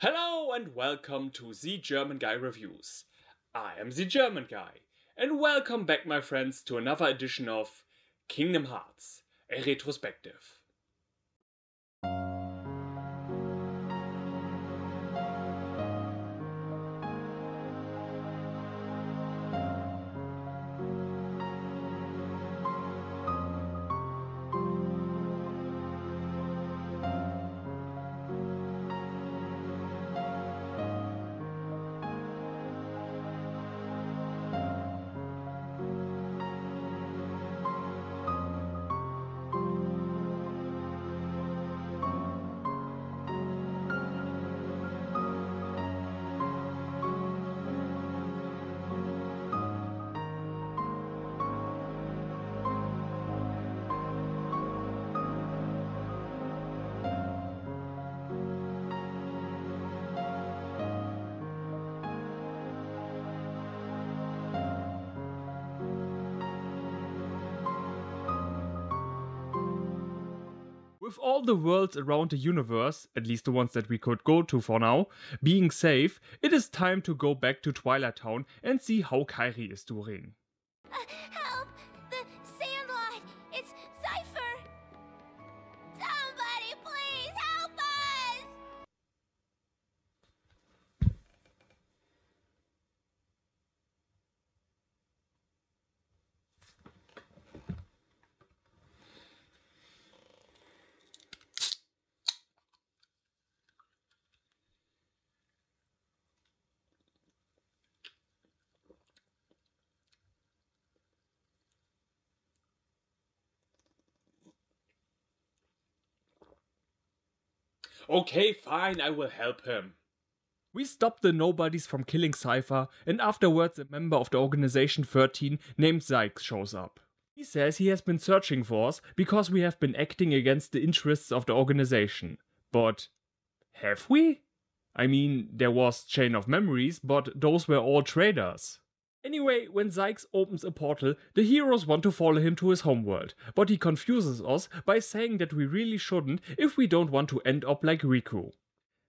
Hello and welcome to The German Guy Reviews. I am The German Guy, and welcome back, my friends, to another edition of Kingdom Hearts, a retrospective. With all the worlds around the universe, at least the ones that we could go to for now, being safe, it is time to go back to Twilight Town and see how Kairi is doing. Okay, fine, I will help him. We stopped the nobodies from killing Cypher, and afterwards, a member of the Organization 13 named Zyke shows up. He says he has been searching for us because we have been acting against the interests of the organization. But have we? I mean, there was Chain of Memories, but those were all traders. Anyway, when Zykes opens a portal, the heroes want to follow him to his homeworld, but he confuses us by saying that we really shouldn't if we don't want to end up like Riku.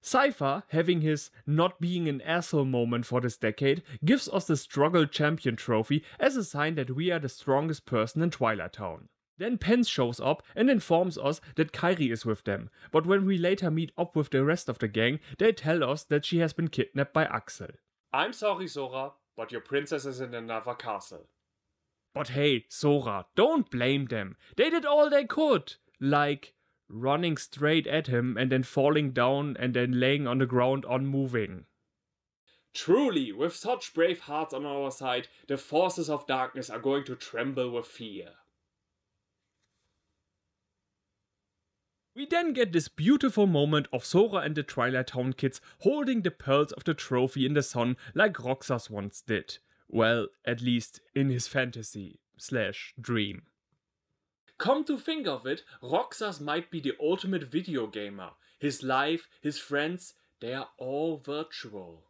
Cypher, having his not being an asshole moment for this decade, gives us the Struggle Champion trophy as a sign that we are the strongest person in Twilight Town. Then Pence shows up and informs us that Kairi is with them, but when we later meet up with the rest of the gang, they tell us that she has been kidnapped by Axel. I'm sorry, Sora, but your princess is in another castle. But hey, Sora, don't blame them. They did all they could. Like running straight at him and then falling down and then laying on the ground unmoving. Truly, with such brave hearts on our side, the forces of darkness are going to tremble with fear. We then get this beautiful moment of Sora and the Twilight Town kids holding the pearls of the trophy in the sun like Roxas once did. Well, at least in his fantasy slash dream. Come to think of it, Roxas might be the ultimate video gamer. His life, his friends, they are all virtual.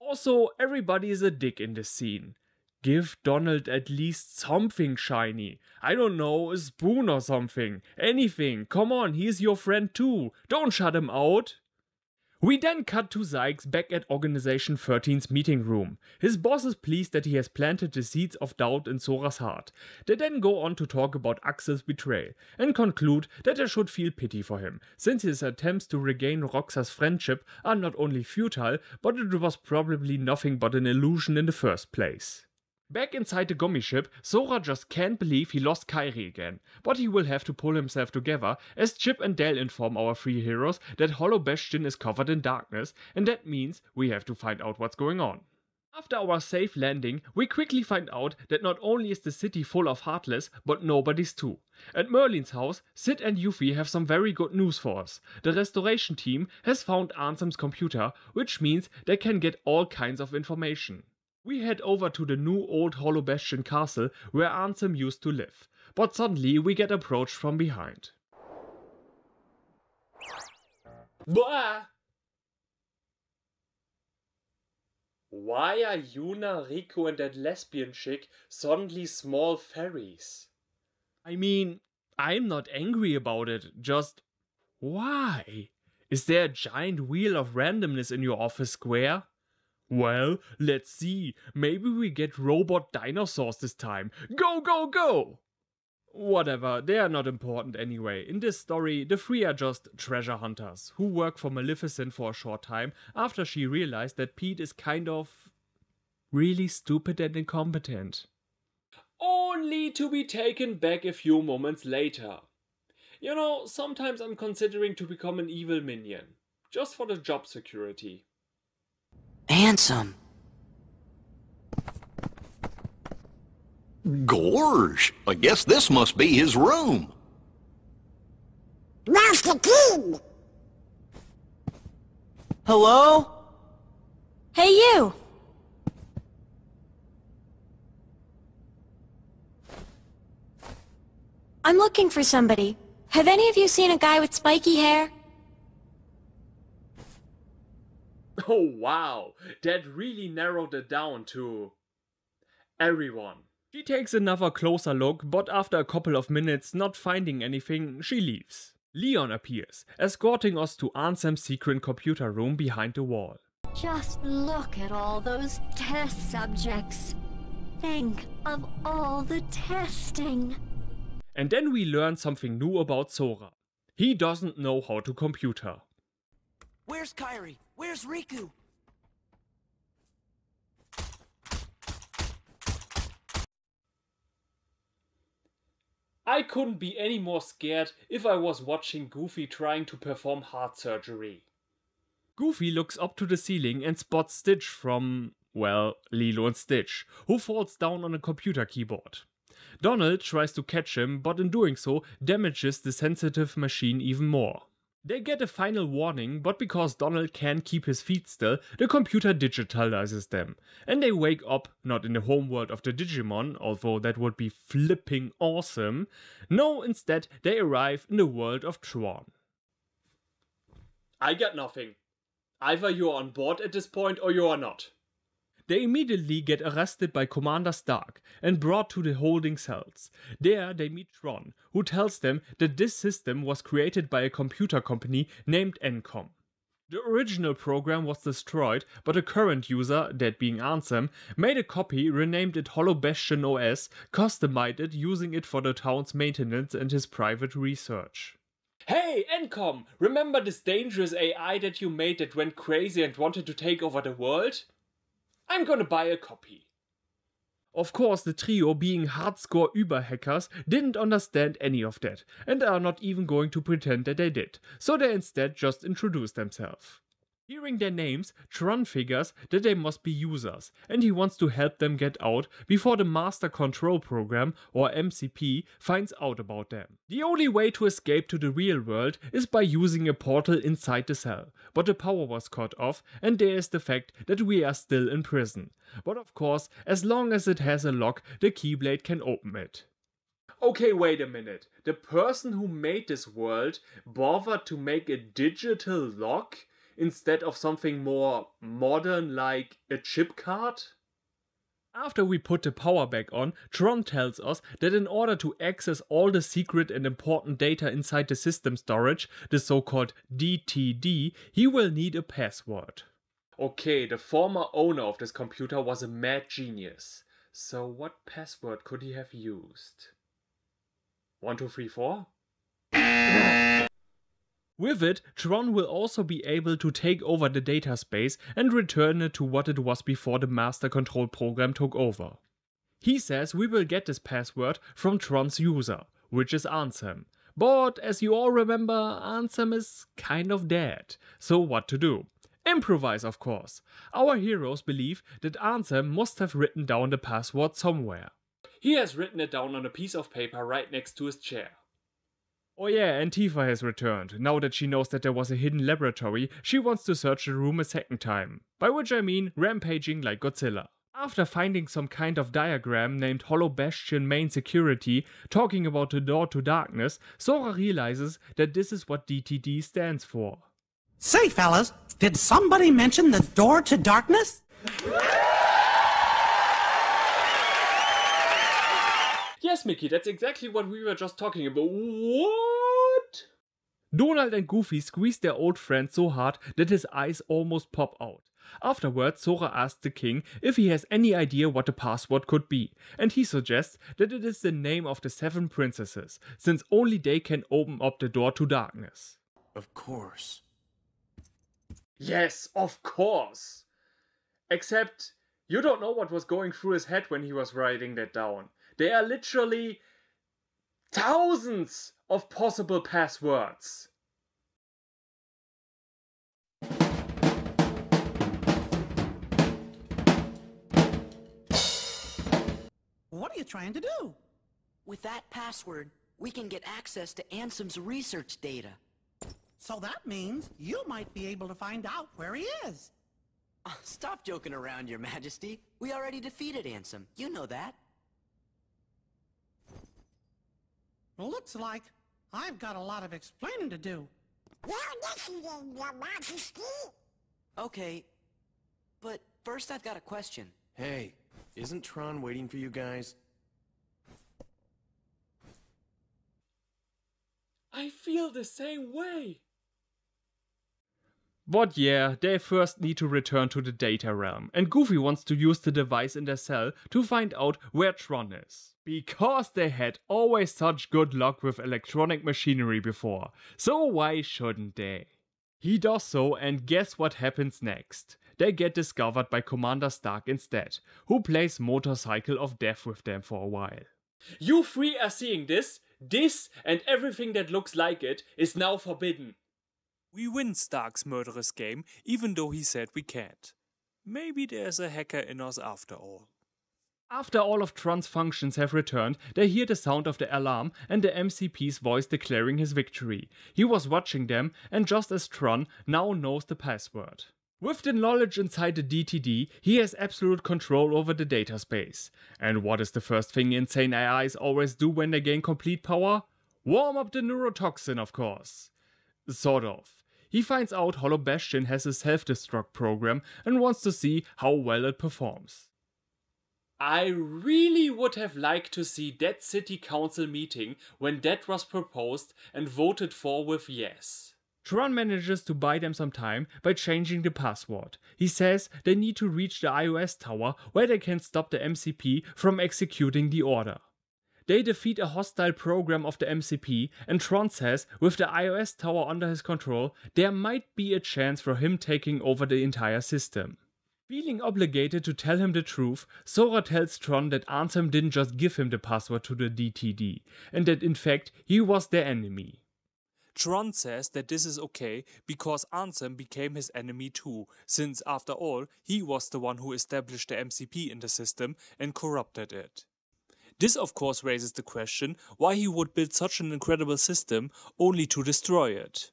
Also, everybody is a dick in this scene. Give Donald at least something shiny. I don't know, a spoon or something. Anything. Come on, he's your friend too. Don't shut him out. We then cut to Sykes back at Organization 13's meeting room. His boss is pleased that he has planted the seeds of doubt in Sora's heart. They then go on to talk about Axel's betrayal and conclude that they should feel pity for him, since his attempts to regain Roxa's friendship are not only futile, but it was probably nothing but an illusion in the first place. Back inside the gummy ship, Sora just can't believe he lost Kairi again, but he will have to pull himself together as Chip and Dale inform our three heroes that Hollow Bastion is covered in darkness and that means we have to find out what's going on. After our safe landing, we quickly find out that not only is the city full of Heartless, but nobody's too. At Merlin's house, Sid and Yuffie have some very good news for us. The restoration team has found Ansem's computer, which means they can get all kinds of information. We head over to the new old Hollow Bastion castle where Ansem used to live, but suddenly we get approached from behind. Bah! Why are Yuna, Riku and that lesbian chick suddenly small fairies? I mean, I'm not angry about it, just why? Is there a giant wheel of randomness in your office square? Well, let's see. Maybe we get robot dinosaurs this time. Go, go, go! Whatever, they are not important anyway. In this story, the three are just treasure hunters who work for Maleficent for a short time after she realized that Pete is kind of. really stupid and incompetent. Only to be taken back a few moments later. You know, sometimes I'm considering to become an evil minion, just for the job security. Handsome. Gorge! I guess this must be his room. Master King! Hello? Hey, you! I'm looking for somebody. Have any of you seen a guy with spiky hair? Oh wow, that really narrowed it down to everyone. She takes another closer look, but after a couple of minutes not finding anything, she leaves. Leon appears, escorting us to Ansem's secret computer room behind the wall. Just look at all those test subjects. Think of all the testing. And then we learn something new about Sora. He doesn't know how to computer. Where's Kyrie? Where's Riku? I couldn't be any more scared if I was watching Goofy trying to perform heart surgery. Goofy looks up to the ceiling and spots Stitch from, well, Lilo and Stitch, who falls down on a computer keyboard. Donald tries to catch him, but in doing so, damages the sensitive machine even more. They get a final warning, but because Donald can't keep his feet still, the computer digitalizes them. And they wake up, not in the homeworld of the Digimon, although that would be flipping awesome. No, instead, they arrive in the world of Tron. I get nothing. Either you're on board at this point or you are not. They immediately get arrested by Commander Stark and brought to the holding cells. There they meet Tron, who tells them that this system was created by a computer company named Encom. The original program was destroyed, but a current user, that being Ansem, made a copy, renamed it Bastion OS, customized it using it for the town's maintenance and his private research. Hey, Encom! Remember this dangerous AI that you made that went crazy and wanted to take over the world? I'm gonna buy a copy. Of course, the trio, being hardcore Uber hackers, didn't understand any of that, and are not even going to pretend that they did, so they instead just introduce themselves. Hearing their names, Tron figures that they must be users, and he wants to help them get out before the Master Control Program, or MCP, finds out about them. The only way to escape to the real world is by using a portal inside the cell, but the power was cut off and there is the fact that we are still in prison. But of course, as long as it has a lock, the Keyblade can open it okay, wait a minute. The person who made this world bothered to make a digital lock instead of something more modern like a chip card? After we put the power back on, Tron tells us that in order to access all the secret and important data inside the system storage, the so-called DTD, he will need a password. Okay, the former owner of this computer was a mad genius. So what password could he have used? 1234? With it, Tron will also be able to take over the data space and return it to what it was before the master control program took over. He says we will get this password from Tron's user, which is Ansem. But as you all remember, Ansem is kind of dead, so what to do? Improvise, of course. Our heroes believe that Ansem must have written down the password somewhere. He has written it down on a piece of paper right next to his chair. Oh yeah, Antifa has returned. Now that she knows that there was a hidden laboratory, she wants to search the room a second time. By which I mean rampaging like Godzilla. After finding some kind of diagram named Hollow Bastion Main Security talking about the door to darkness, Sora realizes that this is what DTD stands for. Say fellas, did somebody mention the door to darkness? Yes, Mickey, that's exactly what we were just talking about. What? Donald and Goofy squeeze their old friend so hard that his eyes almost pop out. Afterwards, Sora asks the king if he has any idea what the password could be, and he suggests that it is the name of the seven princesses, since only they can open up the door to darkness. Of course. Yes, of course! Except, you don't know what was going through his head when he was writing that down. There are literally thousands of possible passwords. What are you trying to do? With that password, we can get access to Ansem's research data. So that means you might be able to find out where he is. stop joking around, Your Majesty. We already defeated Ansem. You know that. Looks like I've got a lot of explaining to do. Well, this is your majesty. Okay, but first I've got a question. Hey, isn't Tron waiting for you guys? I feel the same way. But yeah, they first need to return to the data realm, and Goofy wants to use the device in their cell to find out where Tron is. Because they had always such good luck with electronic machinery before, so why shouldn't they? He does so, and guess what happens next? They get discovered by Commander Stark instead, who plays Motorcycle of Death with them for a while. You three are seeing this? This and everything that looks like it is now forbidden. We win Stark's murderous game, even though he said we can't. Maybe there's a hacker in us after all. After all of Tron's functions have returned, they hear the sound of the alarm and the MCP's voice declaring his victory. He was watching them, and just as Tron now knows the password. With the knowledge inside the DTD, he has absolute control over the data space. And what is the first thing insane AIs always do when they gain complete power? Warm up the neurotoxin, of course. Sort of. He finds out Hollow Bastion has a self-destruct program and wants to see how well it performs. I really would have liked to see that city council meeting when that was proposed and voted for with yes. Tron manages to buy them some time by changing the password. He says they need to reach the iOS tower where they can stop the MCP from executing the order. They defeat a hostile program of the MCP, and Tron says, with the iOS tower under his control, there might be a chance for him taking over the entire system. Feeling obligated to tell him the truth, Sora tells Tron that Ansem didn't just give him the password to the DTD, and that in fact he was their enemy. Tron says that this is okay because Ansem became his enemy too, since after all, he was the one who established the MCP in the system and corrupted it. This of course raises the question why he would build such an incredible system only to destroy it.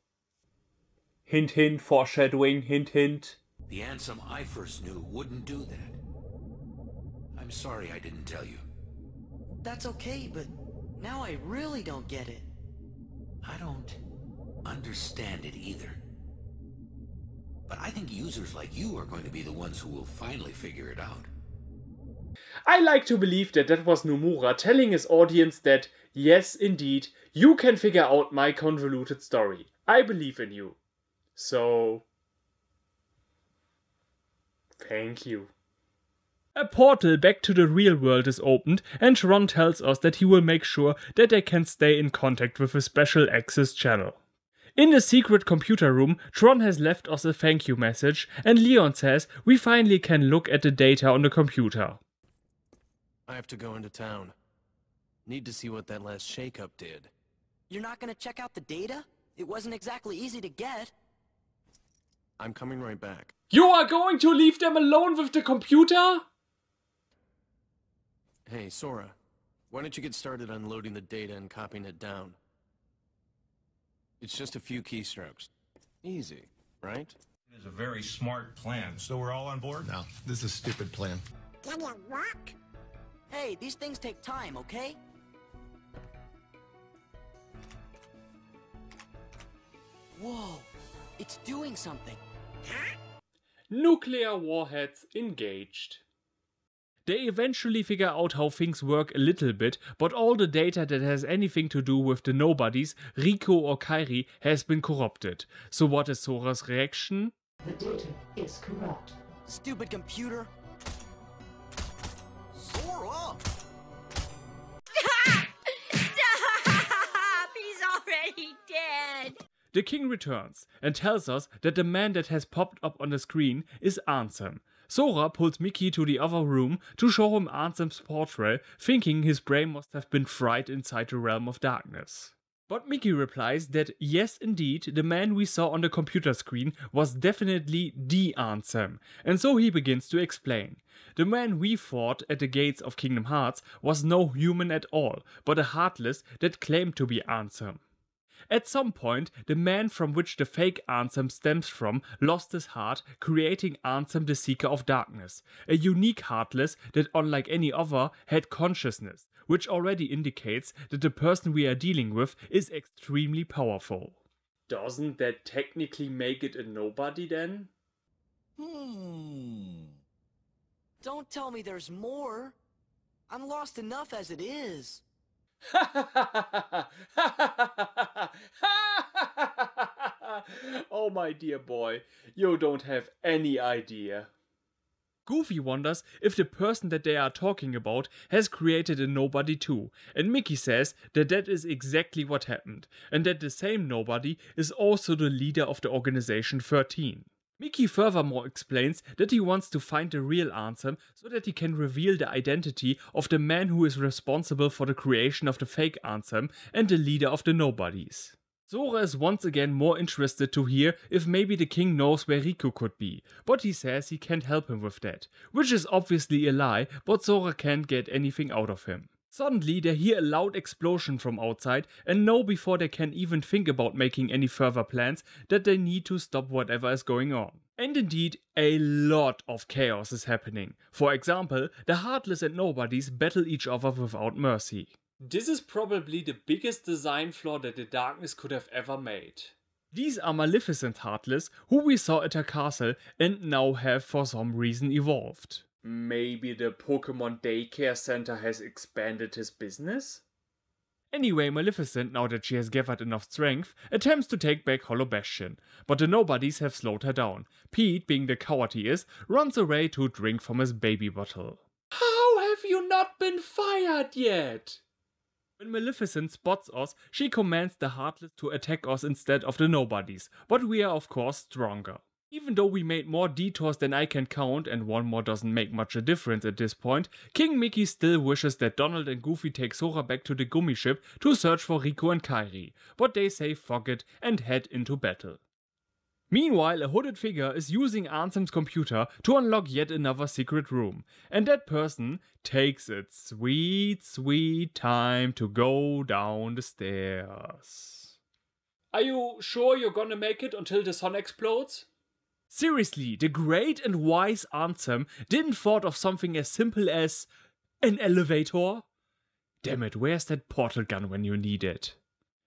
Hint hint, foreshadowing, hint hint. The Ansem I first knew wouldn't do that. I'm sorry I didn't tell you. That's okay, but now I really don't get it. I don't understand it either. But I think users like you are going to be the ones who will finally figure it out. I like to believe that that was Nomura telling his audience that, yes, indeed, you can figure out my convoluted story. I believe in you. So. Thank you. A portal back to the real world is opened, and Ron tells us that he will make sure that they can stay in contact with a special access channel. In the secret computer room, Tron has left us a thank you message, and Leon says we finally can look at the data on the computer. I have to go into town. Need to see what that last shakeup did. You're not gonna check out the data? It wasn't exactly easy to get. I'm coming right back. You are going to leave them alone with the computer? Hey, Sora. Why don't you get started unloading the data and copying it down? It's just a few keystrokes. Easy, right? It is a very smart plan. So we're all on board? No, this is a stupid plan. Can you rock. Hey, these things take time, okay? Whoa, it's doing something. Nuclear warheads engaged. They eventually figure out how things work a little bit, but all the data that has anything to do with the nobodies, Rico or Kairi, has been corrupted. So what is Sora's reaction? The data is corrupt. Stupid computer, the king returns and tells us that the man that has popped up on the screen is Ansem. Sora pulls Mickey to the other room to show him Ansem's portrait, thinking his brain must have been fried inside the realm of darkness. But Mickey replies that yes, indeed, the man we saw on the computer screen was definitely the Ansem, and so he begins to explain. The man we fought at the gates of Kingdom Hearts was no human at all, but a Heartless that claimed to be Ansem. At some point, the man from which the fake Ansem stems from lost his heart, creating Ansem the Seeker of Darkness, a unique Heartless that, unlike any other, had consciousness, which already indicates that the person we are dealing with is extremely powerful. Doesn't that technically make it a nobody then? Hmm. Don't tell me there's more. I'm lost enough as it is. oh, my dear boy, you don't have any idea. Goofy wonders if the person that they are talking about has created a nobody too, and Mickey says that that is exactly what happened, and that the same nobody is also the leader of the organization 13. Mickey furthermore explains that he wants to find the real Ansem so that he can reveal the identity of the man who is responsible for the creation of the fake Ansem and the leader of the Nobodies. Zora is once again more interested to hear if maybe the king knows where Riku could be, but he says he can't help him with that, which is obviously a lie, but Zora can't get anything out of him. Suddenly they hear a loud explosion from outside and know before they can even think about making any further plans that they need to stop whatever is going on. And indeed, a lot of chaos is happening. For example, the Heartless and Nobodies battle each other without mercy. This is probably the biggest design flaw that the Darkness could have ever made. These are Maleficent Heartless, who we saw at her castle and now have for some reason evolved maybe the Pokemon Daycare Center has expanded his business? Anyway, Maleficent, now that she has gathered enough strength, attempts to take back Hollow Bastion, but the nobodies have slowed her down. Pete, being the coward he is, runs away to drink from his baby bottle. How have you not been fired yet? When Maleficent spots us, she commands the Heartless to attack us instead of the Nobodies, but we are of course stronger. Even though we made more detours than I can count and one more doesn't make much a difference at this point, King Mickey still wishes that Donald and Goofy take Sora back to the gummy ship to search for Riku and Kairi, but they say fuck it and head into battle. Meanwhile, a hooded figure is using Ansem's computer to unlock yet another secret room, and that person takes its sweet, sweet time to go down the stairs. Are you sure you're gonna make it until the sun explodes? Seriously, the great and wise Ansem didn't thought of something as simple as an elevator? Damn it, where's that portal gun when you need it?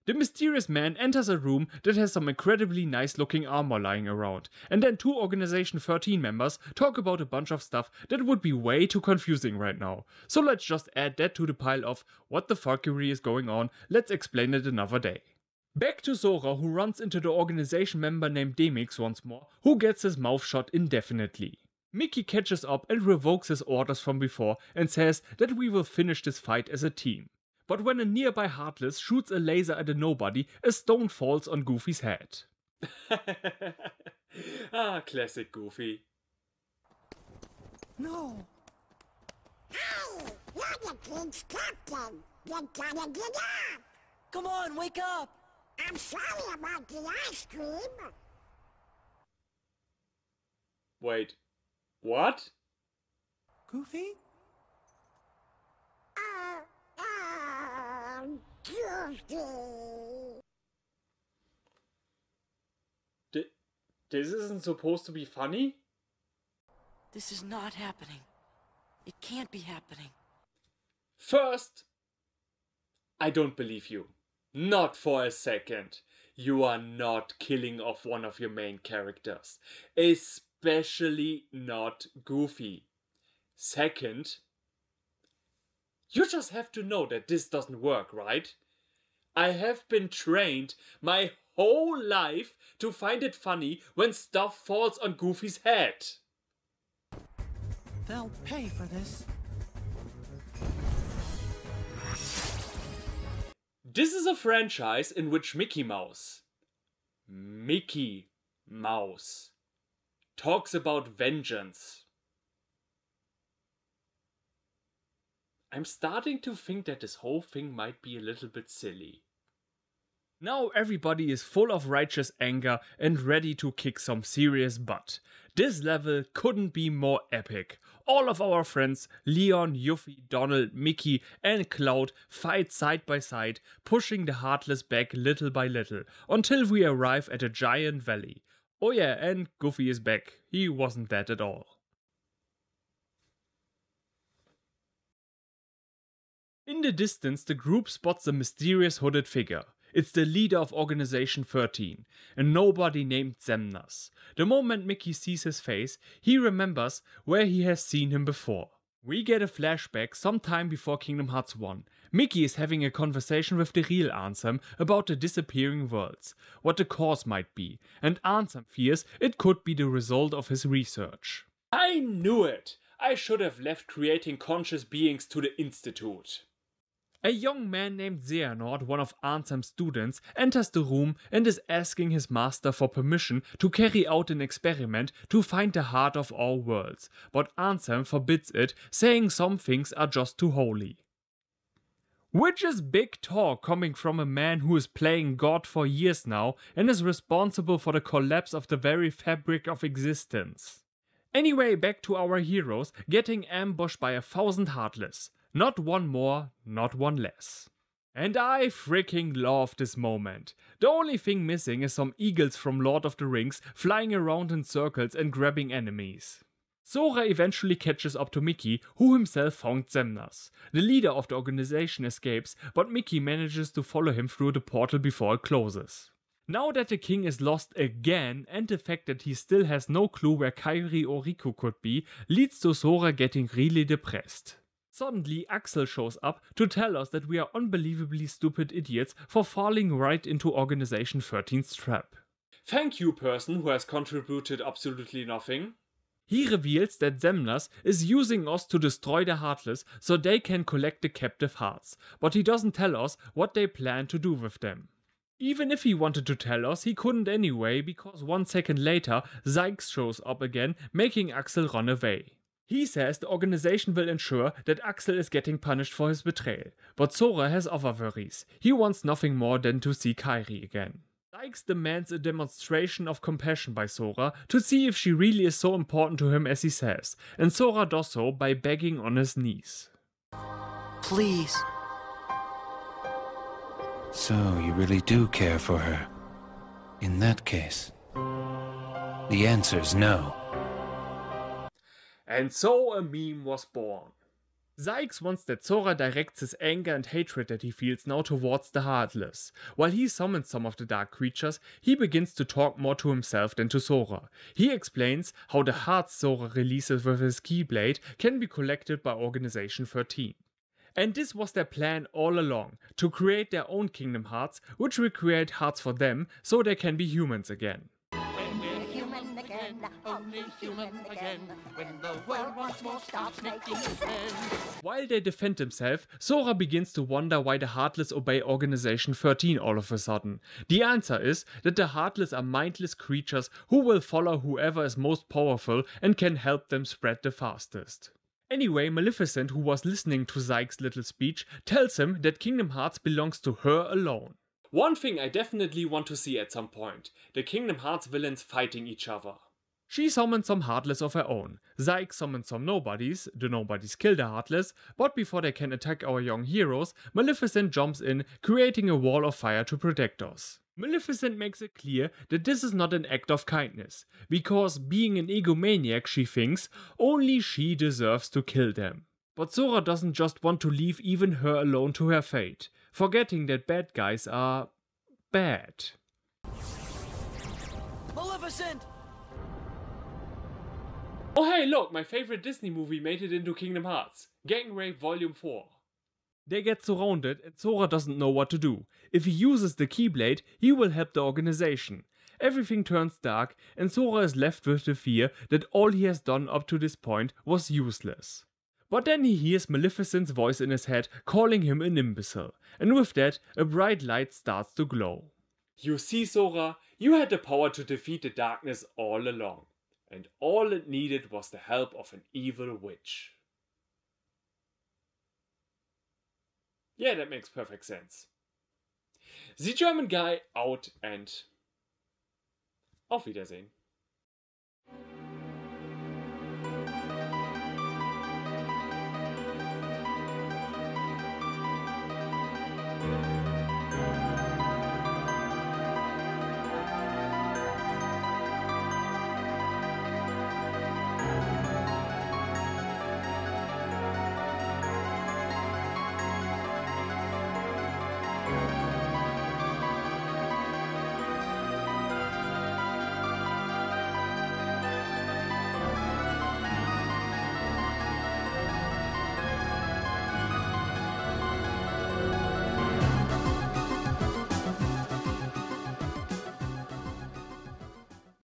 The mysterious man enters a room that has some incredibly nice looking armor lying around, and then two Organization 13 members talk about a bunch of stuff that would be way too confusing right now. So let's just add that to the pile of what the fuckery is going on, let's explain it another day. Back to Zora, who runs into the organization member named Demix once more, who gets his mouth shut indefinitely. Mickey catches up and revokes his orders from before and says that we will finish this fight as a team. But when a nearby Heartless shoots a laser at a nobody, a stone falls on Goofy's head. ah, classic Goofy. No. Hey, you're the captain. You gotta get up. Come on, wake up. I'm sorry about the ice cream. Wait, what? Goofy? Uh, um, Goofy. D this isn't supposed to be funny? This is not happening. It can't be happening. First, I don't believe you. Not for a second. You are not killing off one of your main characters. Especially not Goofy. Second, you just have to know that this doesn't work, right? I have been trained my whole life to find it funny when stuff falls on Goofy's head. They'll pay for this. This is a franchise in which Mickey Mouse, Mickey Mouse, talks about vengeance. I'm starting to think that this whole thing might be a little bit silly. Now everybody is full of righteous anger and ready to kick some serious butt. This level couldn't be more epic all of our friends Leon, Yuffie, Donald, Mickey, and Cloud fight side by side, pushing the Heartless back little by little, until we arrive at a giant valley. Oh yeah, and Goofy is back. He wasn't dead at all. In the distance, the group spots a mysterious hooded figure. It's the leader of Organization 13, and nobody named Zemnas. The moment Mickey sees his face, he remembers where he has seen him before. We get a flashback sometime before Kingdom Hearts 1. Mickey is having a conversation with the real Ansem about the disappearing worlds, what the cause might be, and Ansem fears it could be the result of his research. I knew it! I should have left creating conscious beings to the Institute. A young man named Xehanort, one of Ansem's students, enters the room and is asking his master for permission to carry out an experiment to find the heart of all worlds, but Ansem forbids it, saying some things are just too holy. Which is big talk coming from a man who is playing God for years now and is responsible for the collapse of the very fabric of existence. Anyway, back to our heroes getting ambushed by a thousand Heartless. Not one more, not one less. And I freaking love this moment. The only thing missing is some eagles from Lord of the Rings flying around in circles and grabbing enemies. Sora eventually catches up to Mickey, who himself found Zemnas. The leader of the organization escapes, but Mickey manages to follow him through the portal before it closes. Now that the king is lost again and the fact that he still has no clue where Kairi or Riku could be leads to Sora getting really depressed. Suddenly, Axel shows up to tell us that we are unbelievably stupid idiots for falling right into Organization 13's trap. Thank you, person who has contributed absolutely nothing. He reveals that Zemnas is using us to destroy the Heartless so they can collect the captive hearts, but he doesn't tell us what they plan to do with them. Even if he wanted to tell us, he couldn't anyway because one second later, Zykes shows up again, making Axel run away. He says the organization will ensure that Axel is getting punished for his betrayal, but Sora has other worries. He wants nothing more than to see Kairi again. Dykes demands a demonstration of compassion by Sora to see if she really is so important to him as he says, and Sora does so by begging on his knees. Please. So you really do care for her. In that case, the answer's no. And so a meme was born. Sykes wants that Sora directs his anger and hatred that he feels now towards the Heartless. While he summons some of the dark creatures, he begins to talk more to himself than to Sora. He explains how the hearts Sora releases with his Keyblade can be collected by Organization 13. And this was their plan all along, to create their own Kingdom Hearts, which will create hearts for them so they can be humans again men, only human again, when the world once more starts making sense. While they defend themselves, Sora begins to wonder why the Heartless obey Organization 13 all of a sudden. The answer is that the Heartless are mindless creatures who will follow whoever is most powerful and can help them spread the fastest. Anyway, Maleficent, who was listening to Zyke's little speech, tells him that Kingdom Hearts belongs to her alone. One thing I definitely want to see at some point the Kingdom Hearts villains fighting each other. She summons some Heartless of her own. Zyke summons some Nobodies, the Nobodies kill the Heartless, but before they can attack our young heroes, Maleficent jumps in, creating a wall of fire to protect us. Maleficent makes it clear that this is not an act of kindness, because being an egomaniac, she thinks, only she deserves to kill them. But Sora doesn't just want to leave even her alone to her fate, forgetting that bad guys are... bad. Maleficent! Oh hey look, my favorite Disney movie made it into Kingdom Hearts, Gang Rape Volume 4. They get surrounded and Sora doesn't know what to do. If he uses the Keyblade, he will help the organization. Everything turns dark and Sora is left with the fear that all he has done up to this point was useless. But then he hears Maleficent's voice in his head calling him an imbecile, and with that, a bright light starts to glow. You see, Sora, you had the power to defeat the darkness all along and all it needed was the help of an evil witch. Yeah, that makes perfect sense. The German guy out and auf Wiedersehen.